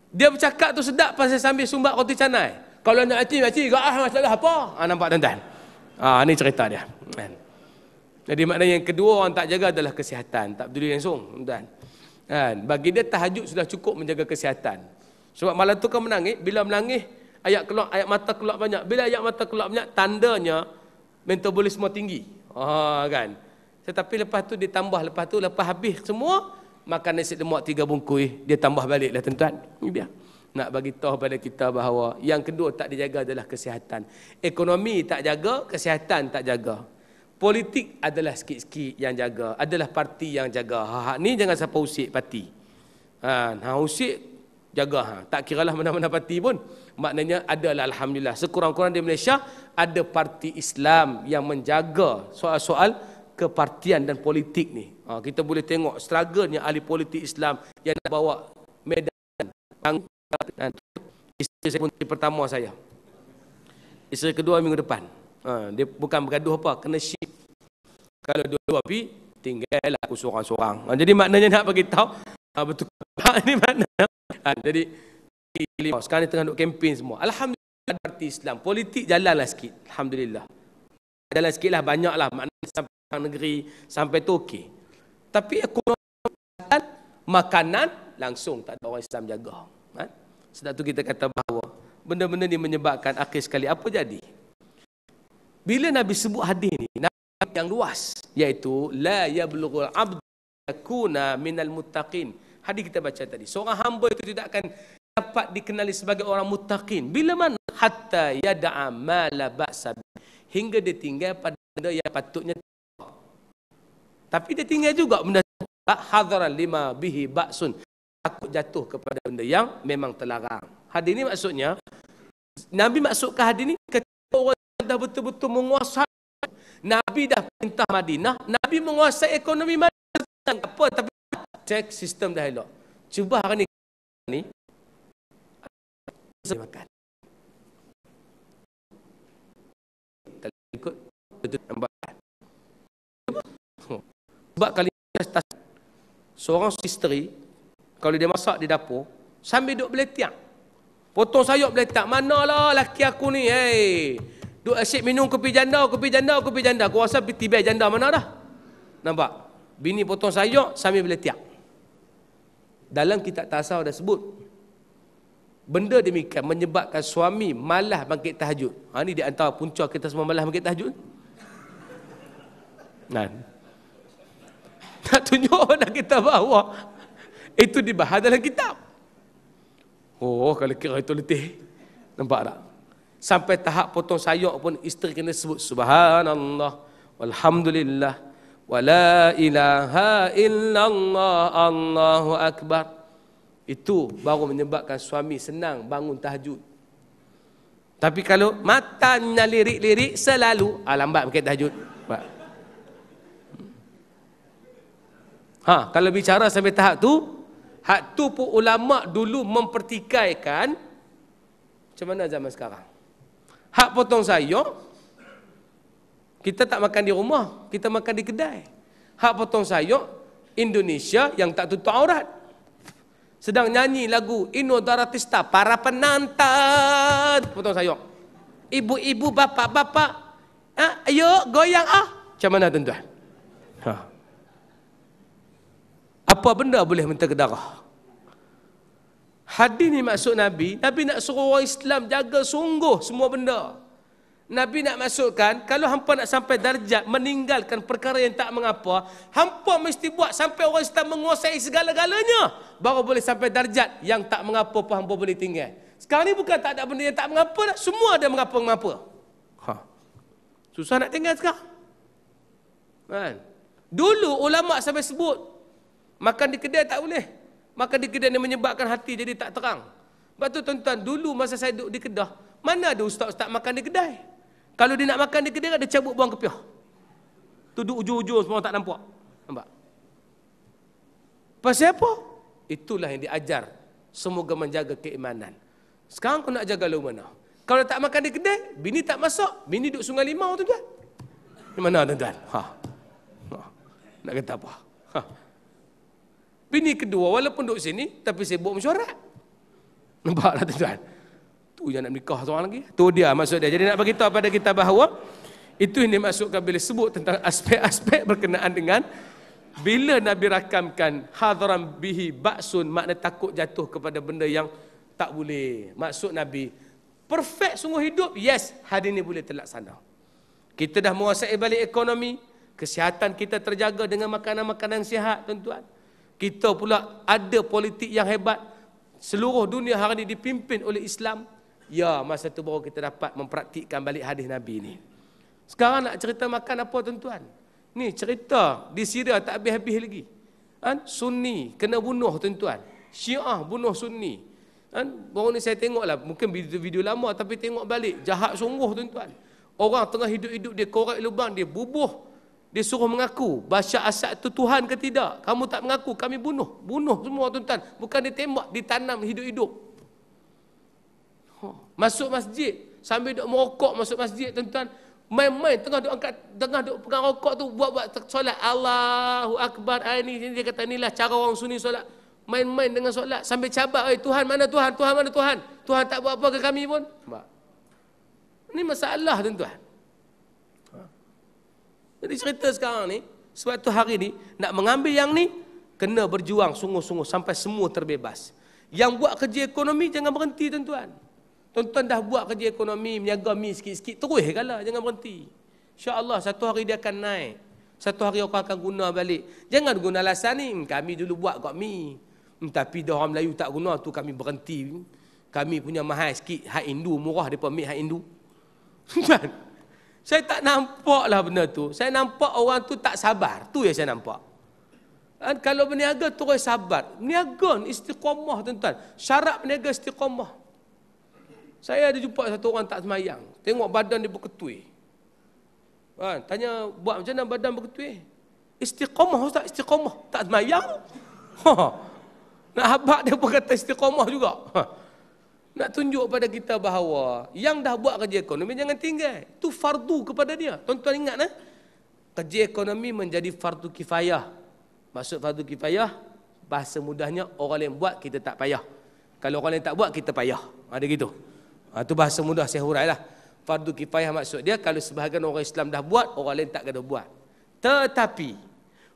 dia bercakap tu sedap pasal sambil sumbat roti canai. Kalau nak hati, hati, gaah masalah apa? Ha, nampak tuan-tuan? Ha, ah, ini cerita dia. Kan? Jadi maknanya yang kedua orang tak jaga adalah kesihatan. Tak peduli langsung. Tuan. Kan? Bagi dia tahajud sudah cukup menjaga kesihatan. Sebab malam tu kan menangis. Bila menangis, ayat keluar, ayat mata keluar banyak. Bila ayat mata keluar banyak, tandanya metabolisme tinggi. Ha, kan? Tetapi lepas tu ditambah. Lepas tu, lepas habis semua, makan nasi lemak tiga bungkus dia tambah baliklah tuan-tuan ni biar nak bagi tahu pada kita bahawa yang kedua tak dijaga adalah kesihatan ekonomi tak jaga kesihatan tak jaga politik adalah sikit-sikit yang jaga adalah parti yang jaga ha, ha ni jangan siapa usik parti ha nah usik jaga ha tak kiralah mana-mana parti pun maknanya adalah alhamdulillah sekurang kurangnya di Malaysia ada parti Islam yang menjaga soal-soal kepartian dan politik ni. Ha, kita boleh tengok struggle-nya ahli politik Islam yang nak bawa medan dan isteri saya pun di pertama saya. Isteri kedua minggu depan. Ha, dia bukan bergaduh apa, kena shift. Kalau dua-dua pergi, tinggallah aku seorang-seorang. Ha, jadi maknanya nak bagi tahu ha, betul <laughs> ini makna. Ha, jadi sekarang ni tengah duk kempen semua. Alhamdulillah parti Islam. Politik jalanlah sikit. Alhamdulillah. Adalah sikit lah, banyak lah. Maknanya sampai negeri, sampai tu okey. Tapi ekonomi makanan langsung tak ada orang Islam jaga. Ha? Sebab tu kita kata bahawa benda-benda ni menyebabkan akhir sekali. Apa jadi? Bila Nabi sebut hadis ni, Nabi yang luas. Iaitu, La yablughul abdu kuna minal mutaqin. Hadis kita baca tadi. Seorang hamba itu tidak akan dapat dikenali sebagai orang mutaqin. Bila mana? Hatta yada'a ma la ba'sa hingga dia tinggal pada benda yang patutnya tapi dia tinggal juga benda hadharan lima bihi ba'sun takut jatuh kepada benda yang memang terlarang hadis ini maksudnya nabi masukkan hadis ini ketika orang dah betul-betul menguasai nabi dah perintah Madinah nabi menguasai ekonomi Madinah apa tapi cek sistem dah elok cuba hari ini ni makan ikut nampak? Sebab kali seorang isteri kalau dia masak di dapur sambil beli beletiak. Potong sayur beli Mana Manalah laki aku ni? Hey. Duk asyik minum kopi janda, kopi janda, kopi janda. Aku rasa tiba janda mana dah? Nampak? Bini potong sayur sambil beli beletiak. Dalam kitab tasawuf dah sebut Benda demikian menyebabkan suami malah bangkit tahajud. Ha, ini di antara punca kita semua malah bangkit tahajud. Nah. <laughs> tak tunjuk nak kita bahawa itu dibahas dalam kitab. Oh, kalau kira itu letih. Nampak tak? Sampai tahap potong sayur pun isteri kena sebut Subhanallah Walhamdulillah Wala ilaha illallah Allahu Akbar itu baru menyebabkan suami senang bangun tahajud. Tapi kalau matanya lirik-lirik selalu, ah, lambat pakai tahajud. Ha, kalau bicara sampai tahap tu, hak tu pun ulama dulu mempertikaikan macam mana zaman sekarang. Hak potong sayur, kita tak makan di rumah, kita makan di kedai. Hak potong sayur, Indonesia yang tak tutup aurat sedang nyanyi lagu Ino Daratista para penantan potong sayur ibu-ibu bapa-bapa, ah, ha? ayo goyang ah macam mana tuan-tuan ha. apa benda boleh mentega darah hadis ni maksud Nabi Nabi nak suruh orang Islam jaga sungguh semua benda Nabi nak masukkan kalau hampa nak sampai darjat meninggalkan perkara yang tak mengapa, hampa mesti buat sampai orang Islam menguasai segala-galanya baru boleh sampai darjat yang tak mengapa pun hampa boleh tinggal. Sekarang ni bukan tak ada benda yang tak mengapa dah, semua ada mengapa-mengapa. Ha. Susah nak tinggal sekarang. Kan? Dulu ulama sampai sebut makan di kedai tak boleh. Makan di kedai ni menyebabkan hati jadi tak terang. Batu tu tuan-tuan, dulu masa saya duduk di Kedah, mana ada ustaz-ustaz makan di kedai? Kalau dia nak makan di kedai, dia cabut buang kepiah. Itu duduk ujung-ujung semua tak nampak. Nampak? Pasal apa? Itulah yang diajar. Semoga menjaga keimanan. Sekarang kau nak jaga lu mana? Kalau tak makan di kedai, bini tak masuk. Bini duduk sungai limau tu tuan. Di mana tuan-tuan? Ha. ha. Nak kata apa? Ha. Bini kedua walaupun duduk sini, tapi sibuk mesyuarat. Nampaklah tuan-tuan tu yang nak nikah seorang lagi tu dia maksud dia jadi nak bagi tahu pada kita bahawa itu yang dimaksudkan bila sebut tentang aspek-aspek berkenaan dengan bila Nabi rakamkan hadram bihi baksun makna takut jatuh kepada benda yang tak boleh maksud Nabi perfect sungguh hidup yes hari ini boleh terlaksana kita dah menguasai balik ekonomi kesihatan kita terjaga dengan makanan-makanan sihat tuan-tuan kita pula ada politik yang hebat seluruh dunia hari ini dipimpin oleh Islam Ya, masa tu baru kita dapat mempraktikkan balik hadis Nabi ni. Sekarang nak cerita makan apa tuan-tuan? Ni cerita di Syria tak habis-habis lagi. Kan? Sunni kena bunuh tuan-tuan. Syiah bunuh Sunni. Kan? Baru ni saya tengoklah mungkin video, video lama tapi tengok balik jahat sungguh tuan-tuan. Orang tengah hidup-hidup dia korek lubang dia bubuh dia suruh mengaku Bashar Asad tu Tuhan ke tidak? Kamu tak mengaku kami bunuh. Bunuh semua tuan-tuan. Bukan ditembak, ditanam hidup-hidup. Ha. Masuk masjid sambil duk merokok masuk masjid tuan-tuan main-main tengah duk angkat tengah duk pegang rokok tu buat-buat solat Allahu akbar ini dia kata inilah cara orang sunni solat main-main dengan solat sambil cabar oi eh, Tuhan mana Tuhan Tuhan mana Tuhan Tuhan tak buat apa ke kami pun ni masalah tuan-tuan ha. jadi cerita sekarang ni suatu hari ni nak mengambil yang ni kena berjuang sungguh-sungguh sampai semua terbebas yang buat kerja ekonomi jangan berhenti tuan-tuan Tonton dah buat kerja ekonomi, meniaga mie sikit-sikit, terus kalah, jangan berhenti. Insya Allah satu hari dia akan naik. Satu hari orang akan guna balik. Jangan guna alasan ni, hmm, kami dulu buat kot mie. Hmm, tapi dah orang Melayu tak guna, tu kami berhenti. Kami punya mahal sikit, hak Hindu, murah daripada mie hak Hindu. <laughs> Kan? saya tak nampak lah benda tu. Saya nampak orang tu tak sabar, tu yang saya nampak. Dan kalau berniaga, terus sabar. Berniaga, istiqomah tuan-tuan. Syarat berniaga istiqomah. Saya ada jumpa satu orang tak semayang. Tengok badan dia berketui. Ha, tanya, buat macam mana badan berketui? Istiqamah Ustaz, istiqamah. Tak semayang? Ha. Nak habak dia pun kata istiqamah juga. Ha. Nak tunjuk pada kita bahawa yang dah buat kerja ekonomi jangan tinggal. Itu fardu kepada dia. Tuan-tuan ingat nah? Eh? Kerja ekonomi menjadi fardu kifayah. Maksud fardu kifayah, bahasa mudahnya orang yang buat kita tak payah. Kalau orang lain tak buat, kita payah. Ada gitu. Ha, itu bahasa mudah saya hurai lah. Fardu kifayah maksud dia kalau sebahagian orang Islam dah buat, orang lain tak kena buat. Tetapi,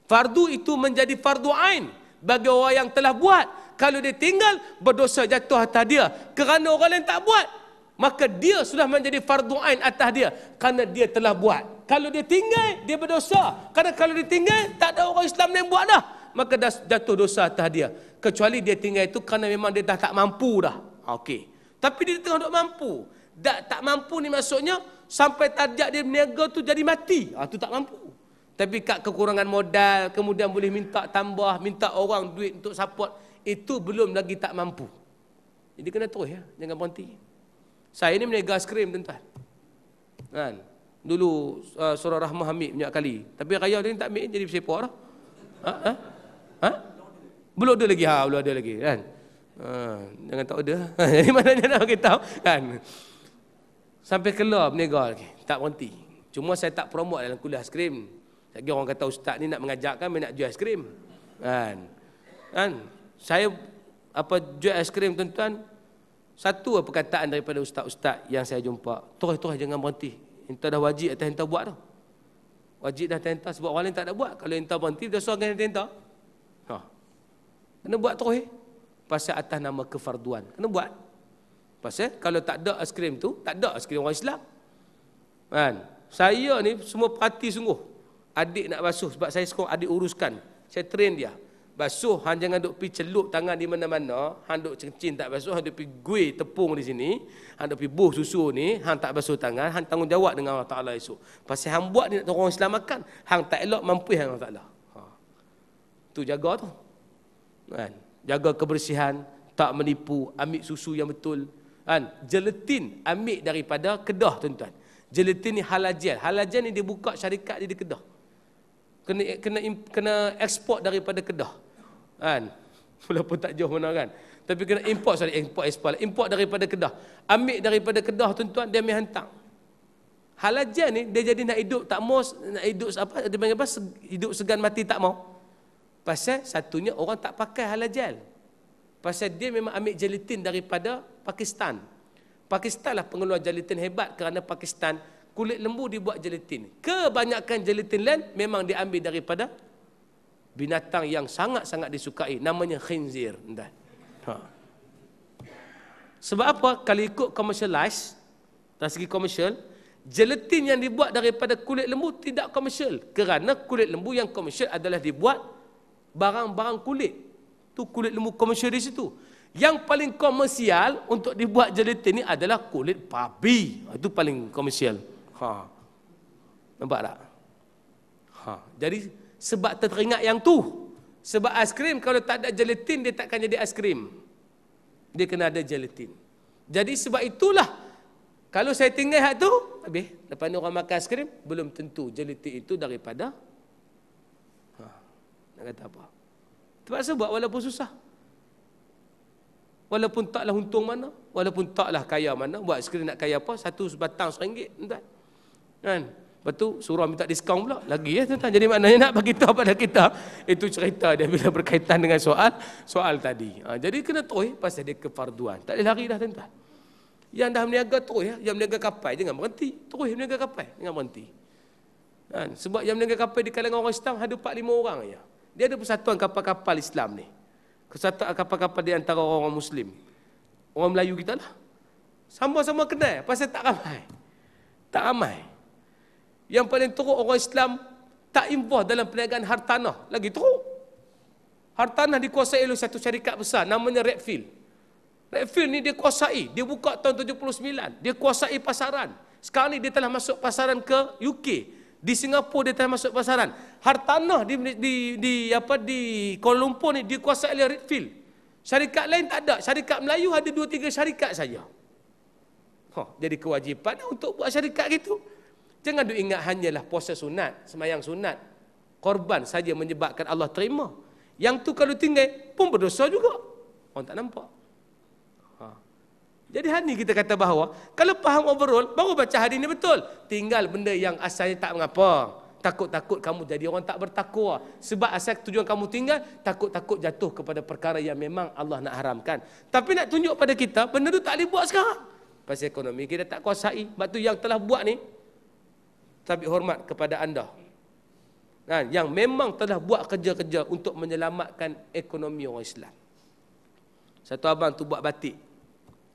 fardu itu menjadi fardu ain bagi orang yang telah buat. Kalau dia tinggal, berdosa jatuh atas dia kerana orang lain tak buat. Maka dia sudah menjadi fardu ain atas dia kerana dia telah buat. Kalau dia tinggal, dia berdosa. Kerana kalau dia tinggal, tak ada orang Islam yang buat dah. Maka dah jatuh dosa atas dia. Kecuali dia tinggal itu kerana memang dia dah tak mampu dah. Okey. Tapi dia tengah tak mampu. Tak, tak mampu ni maksudnya sampai tajak dia berniaga tu jadi mati. Ah tu tak mampu. Tapi kat kekurangan modal kemudian boleh minta tambah, minta orang duit untuk support itu belum lagi tak mampu. Jadi kena terus ya, jangan berhenti. Saya ni berniaga es krim tuan-tuan. Kan? Dulu uh, surah Rahmah ambil banyak kali. Tapi raya dia ni tak ambil jadi bersepa lah. Ha? Ha? ha? Belum ada lagi. Ha, belum ada lagi. Kan? Ha, jangan tak order. <laughs> jadi mana dia nak bagi tahu kan. Sampai keluar berniaga lagi. Tak berhenti. Cuma saya tak promote dalam kuliah aiskrim. Lagi orang kata ustaz ni nak mengajak kami nak jual aiskrim. Kan. Kan. Saya apa jual aiskrim tuan-tuan satu perkataan daripada ustaz-ustaz yang saya jumpa. Terus-terus jangan berhenti. Entah dah wajib atau entah buat tu. Wajib dah tenta sebab orang lain tak ada buat. Kalau entah berhenti dah suruh dengan tenta. Ha. Kena buat terus eh pasal atas nama kefarduan. Kena buat. Pasal kalau tak ada askrim tu, tak ada askrim orang Islam. Kan? Saya ni semua perhati sungguh. Adik nak basuh sebab saya sekolah, adik uruskan. Saya train dia. Basuh, hang jangan duk pergi celup tangan di mana-mana. Hang duk cincin tak basuh, hang duk pergi gui tepung di sini. Hang duk pergi buh susu ni, hang tak basuh tangan. Hang tanggungjawab dengan Allah Ta'ala esok. Pasal hang buat ni nak orang Islam makan. Hang tak elok, mampu hang Allah Ta'ala. Ha. Tu jaga tu. Kan? jaga kebersihan, tak menipu, ambil susu yang betul. Kan? Gelatin ambil daripada Kedah tuan-tuan. Gelatin ni halajal. Halajal ni dia buka syarikat dia di Kedah. Kena kena kena ekspor daripada Kedah. Kan? <laughs> Walaupun tak jauh mana kan. Tapi kena import sorry import ekspor. Import daripada Kedah. Ambil daripada Kedah tuan-tuan dia ambil hantar. Halajal ni dia jadi nak hidup tak mau nak hidup apa dia panggil apa hidup segan mati tak mau. Pasal satunya orang tak pakai halal halajal. Pasal dia memang ambil gelatin daripada Pakistan. Pakistan lah pengeluar gelatin hebat kerana Pakistan kulit lembu dibuat gelatin. Kebanyakan gelatin lain memang diambil daripada binatang yang sangat-sangat disukai. Namanya khinzir. Ha. Sebab apa? Kalau ikut commercialize, dari segi commercial, gelatin yang dibuat daripada kulit lembu tidak commercial. Kerana kulit lembu yang commercial adalah dibuat barang-barang kulit. Tu kulit lembu komersial di situ. Yang paling komersial untuk dibuat gelatin ni adalah kulit babi. Ah, itu paling komersial. Ha. Nampak tak? Ha. Jadi sebab teringat yang tu. Sebab aiskrim kalau tak ada gelatin dia takkan jadi aiskrim. Dia kena ada gelatin. Jadi sebab itulah kalau saya tinggal hak tu habis lepas ni orang makan aiskrim belum tentu gelatin itu daripada nak kata apa? Terpaksa buat walaupun susah. Walaupun taklah untung mana, walaupun taklah kaya mana, buat sekali nak kaya apa, satu sebatang seringgit, tuan-tuan. Kan? Lepas tu surah minta diskaun pula. Lagi ya tuan-tuan. Jadi maknanya nak bagi tahu pada kita. Itu cerita dia bila berkaitan dengan soal soal tadi. Ha, jadi kena toy pasal dia kefarduan. Tak boleh lari dah tuan-tuan. Yang dah meniaga toy ya. Yang meniaga kapal jangan berhenti. Toy meniaga kapal jangan berhenti. Ha, sebab yang meniaga kapal di kalangan orang Islam ada 4-5 orang ya. Dia ada persatuan kapal-kapal Islam ni. Kesatuan kapal-kapal di antara orang-orang Muslim. Orang Melayu kita lah. Sama-sama kenal. Pasal tak ramai. Tak ramai. Yang paling teruk orang Islam tak involve dalam perniagaan hartanah. Lagi teruk. Hartanah dikuasai oleh satu syarikat besar namanya Redfield. Redfield ni dia kuasai. Dia buka tahun 79. Dia kuasai pasaran. Sekarang ni dia telah masuk pasaran ke UK di Singapura dia telah masuk pasaran hartanah di di di apa di Kuala Lumpur ni dikuasai oleh Redfield syarikat lain tak ada syarikat Melayu ada dua tiga syarikat saja huh, ha, jadi kewajipan untuk buat syarikat gitu jangan duk ingat hanyalah proses sunat semayang sunat korban saja menyebabkan Allah terima yang tu kalau tinggal pun berdosa juga orang tak nampak jadi hari ini kita kata bahawa kalau faham overall baru baca hari ini betul. Tinggal benda yang asalnya tak mengapa. Takut-takut kamu jadi orang tak bertakwa. Sebab asal tujuan kamu tinggal, takut-takut jatuh kepada perkara yang memang Allah nak haramkan. Tapi nak tunjuk pada kita, benda tu tak boleh buat sekarang. Pasal ekonomi kita tak kuasai. Sebab tu yang telah buat ni, tapi hormat kepada anda. Nah, kan? yang memang telah buat kerja-kerja untuk menyelamatkan ekonomi orang Islam. Satu abang tu buat batik,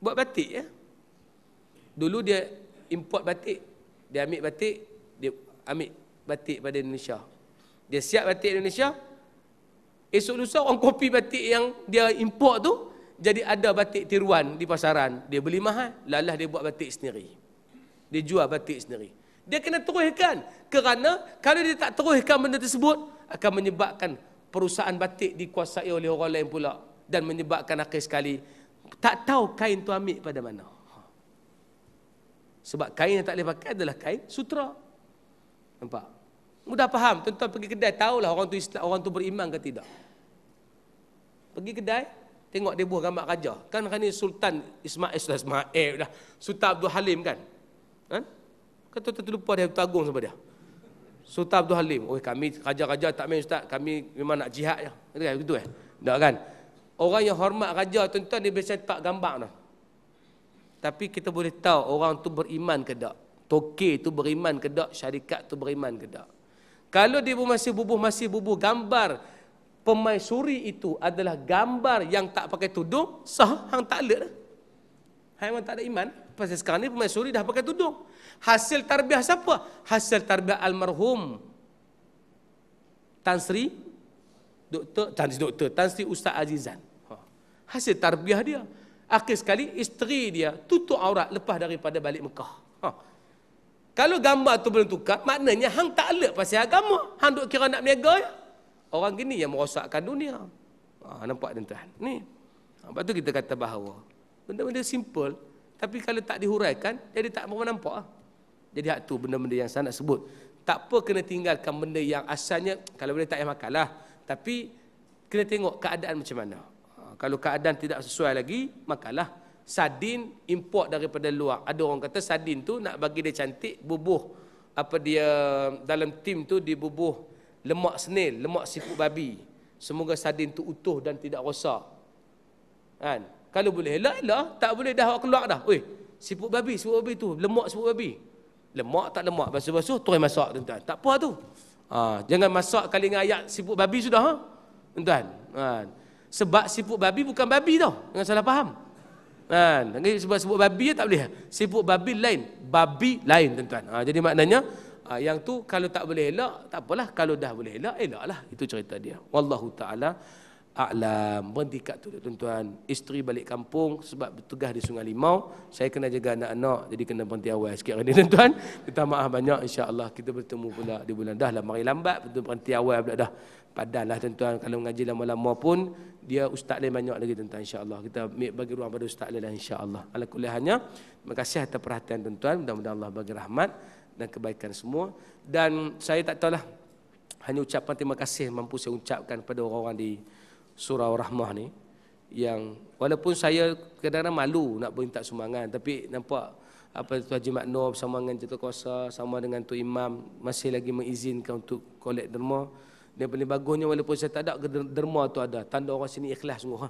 buat batik ya. Dulu dia import batik, dia ambil batik, dia ambil batik pada Indonesia. Dia siap batik Indonesia. Esok lusa orang kopi batik yang dia import tu jadi ada batik tiruan di pasaran. Dia beli mahal, lalah dia buat batik sendiri. Dia jual batik sendiri. Dia kena teruskan kerana kalau dia tak teruskan benda tersebut akan menyebabkan perusahaan batik dikuasai oleh orang lain pula dan menyebabkan akhir sekali tak tahu kain tu ambil pada mana. Sebab kain yang tak boleh pakai adalah kain sutra. Nampak? Mudah faham, tuan-tuan pergi kedai tahulah orang tu Islam, orang tu beriman ke tidak. Pergi kedai, tengok dia buah gambar raja. Kan kan ni Sultan Ismail Sultan Ismail dah. Sultan Abdul Halim kan? Kan? Kan tuan-tuan terlupa dia bertagung sama dia. Sultan Abdul Halim. Oi, kami raja-raja tak main ustaz, kami memang nak jihad je. Kan begitu eh? Kan? Tak kan? Orang yang hormat raja tuan-tuan dia biasa tak gambar dah. Tapi kita boleh tahu orang tu beriman ke tak. Toki tu beriman ke tak, syarikat tu beriman ke tak. Kalau dia masih bubuh, masih bubuh gambar pemain suri itu adalah gambar yang tak pakai tudung, sah, hang tak ada dah. Hang memang tak ada iman. Pasal sekarang ni pemain suri dah pakai tudung. Hasil tarbiah siapa? Hasil tarbiah almarhum. Tan Sri, Doktor, Tan Sri Doktor, Tan Sri Ustaz Azizan hasil tarbiah dia. Akhir sekali isteri dia tutup aurat lepas daripada balik Mekah. Ha. Kalau gambar tu belum tukar, maknanya hang tak alert pasal agama. Hang duk kira nak berniaga ya? Orang gini yang merosakkan dunia. Ha, nampak tuan-tuan. Ni. Ha, Sebab tu kita kata bahawa benda-benda simple tapi kalau tak dihuraikan jadi tak mahu nampak ah. Jadi hak tu benda-benda yang saya nak sebut. Tak apa kena tinggalkan benda yang asalnya kalau boleh tak payah makanlah. Tapi kena tengok keadaan macam mana. Kalau keadaan tidak sesuai lagi, makalah sardin import daripada luar. Ada orang kata sardin tu nak bagi dia cantik, bubuh apa dia dalam tim tu dibubuh lemak senil, lemak siput babi. Semoga sardin tu utuh dan tidak rosak. Kan? Kalau boleh elak lah, tak boleh dah awak keluar dah. Weh, siput babi, siput babi tu, lemak siput babi. Lemak tak lemak, basuh-basuh terus masak tuan Tak apa tu. Ha, jangan masak kali dengan ayat siput babi sudah ha. tuan Ha. Kan? Sebab siput babi bukan babi tau. Jangan salah faham. Kan? Ha, sebab siput babi ya tak boleh. Siput babi lain, babi lain tentuan. Ha, jadi maknanya ha, yang tu kalau tak boleh elak, tak apalah. Kalau dah boleh elak, elaklah. Itu cerita dia. Wallahu taala a'lam. Berhenti kat tu tentuan. Isteri balik kampung sebab bertugas di Sungai Limau. Saya kena jaga anak-anak jadi kena berhenti awal sikit hari ni tuan Kita maaf banyak insya-Allah kita bertemu pula di bulan dah lah mari lambat berhenti awal pula Dah padanlah tuan-tuan kalau mengaji lama-lama pun dia ustaz lain banyak lagi tuan-tuan insya-Allah. Kita bagi ruang pada ustaz lain lah, insya-Allah. Ala kuliahnya, terima kasih atas perhatian tuan-tuan. Mudah-mudahan Allah bagi rahmat dan kebaikan semua. Dan saya tak tahulah hanya ucapan terima kasih mampu saya ucapkan kepada orang-orang di Surau Rahmah ni yang walaupun saya kadang-kadang malu nak tak sumbangan tapi nampak apa tu Haji Maknur bersama dengan Jatuh Kuasa sama dengan Tu Imam masih lagi mengizinkan untuk kolek derma yang paling bagusnya walaupun saya tak ada derma tu ada. Tanda orang sini ikhlas semua. Ha?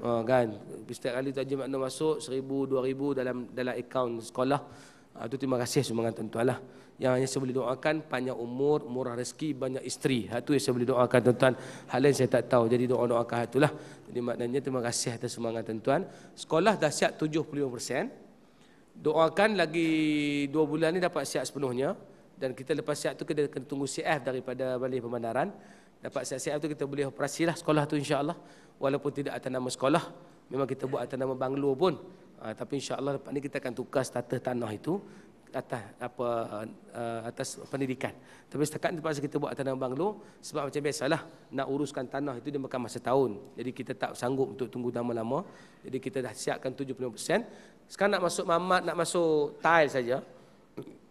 Ha, kan. Setiap kali tu aja makna masuk dua ribu dalam dalam akaun sekolah. Ha, tu terima kasih semua tuan-tuan lah. Yang hanya saya boleh doakan panjang umur, murah rezeki, banyak isteri. Hal tu yang saya boleh doakan tuan-tuan. Hal lain saya tak tahu. Jadi doa-doakan hal itulah. Jadi maknanya terima kasih atas semangat tuan-tuan. Sekolah dah siap 75%. Doakan lagi dua bulan ni dapat siap sepenuhnya dan kita lepas siap tu kita kena tunggu CF daripada balai pembandaran dapat siap CF tu kita boleh operasilah lah sekolah tu insyaAllah walaupun tidak atas nama sekolah memang kita buat atas nama banglo pun ha, tapi insyaAllah lepas ni kita akan tukar status tanah itu atas apa uh, atas pendidikan. Tapi setakat ni terpaksa kita buat nama banglo sebab macam biasalah nak uruskan tanah itu dia makan masa tahun. Jadi kita tak sanggup untuk tunggu lama-lama. Jadi kita dah siapkan 75%. Sekarang nak masuk mamat, nak masuk tile saja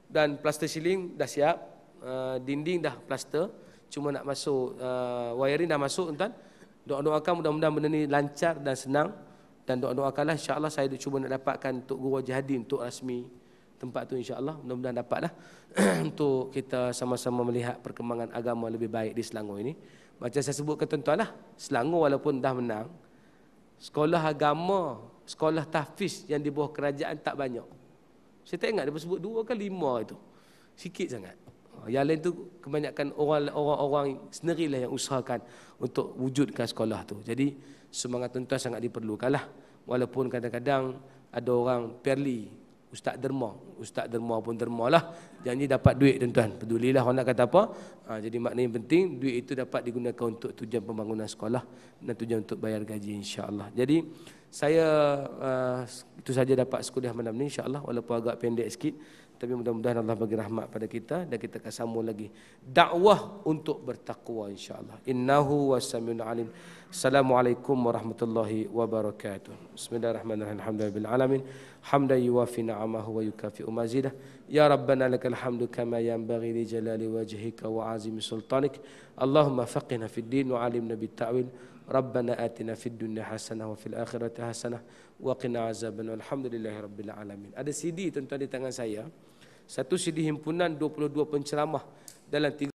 dan plaster ceiling dah siap uh, dinding dah plaster cuma nak masuk uh, wiring dah masuk tuan doa-doakan mudah-mudahan benda ni lancar dan senang dan doa-doakanlah insya Allah saya tu cuba nak dapatkan untuk Guru Haji Hadi untuk rasmi tempat tu insya Allah mudah-mudahan dapatlah <clears throat> untuk kita sama-sama melihat perkembangan agama lebih baik di Selangor ini macam saya sebut kat tuan-tuanlah Selangor walaupun dah menang sekolah agama sekolah tahfiz yang di bawah kerajaan tak banyak saya tak ingat dia sebut dua ke lima itu. Sikit sangat. Ah, yang lain tu kebanyakan orang-orang lah yang usahakan untuk wujudkan sekolah tu. Jadi semangat tuan-tuan sangat diperlukan lah. Walaupun kadang-kadang ada orang perli, ustaz derma. Ustaz derma pun derma lah. Janji dapat duit tuan-tuan. Pedulilah orang nak kata apa. Ha, jadi maknanya penting duit itu dapat digunakan untuk tujuan pembangunan sekolah dan tujuan untuk bayar gaji insya Allah. Jadi saya uh, itu saja dapat sekuliah malam ni insyaallah walaupun agak pendek sikit tapi mudah-mudahan Allah bagi rahmat pada kita dan kita akan sambung lagi dakwah untuk bertakwa insyaallah innahu wasamiun alim assalamualaikum warahmatullahi wabarakatuh bismillahirrahmanirrahim alhamdulillahi rabbil alamin hamdan yuwafi ni'amahu wa yukafi mazidah ya rabbana lakal alhamdu kama yanbaghi li jalali wajihika wa azimi sultanik allahumma faqina fid din wa alimna bit ta'wil ربنا آتنا في الدنيا حسنة وفي الآخرة حسنة وقنا عذاب الحمد لله رب العالمين ada CD tuan-tuan di tangan saya satu CD himpunan 22 penceramah dalam tiga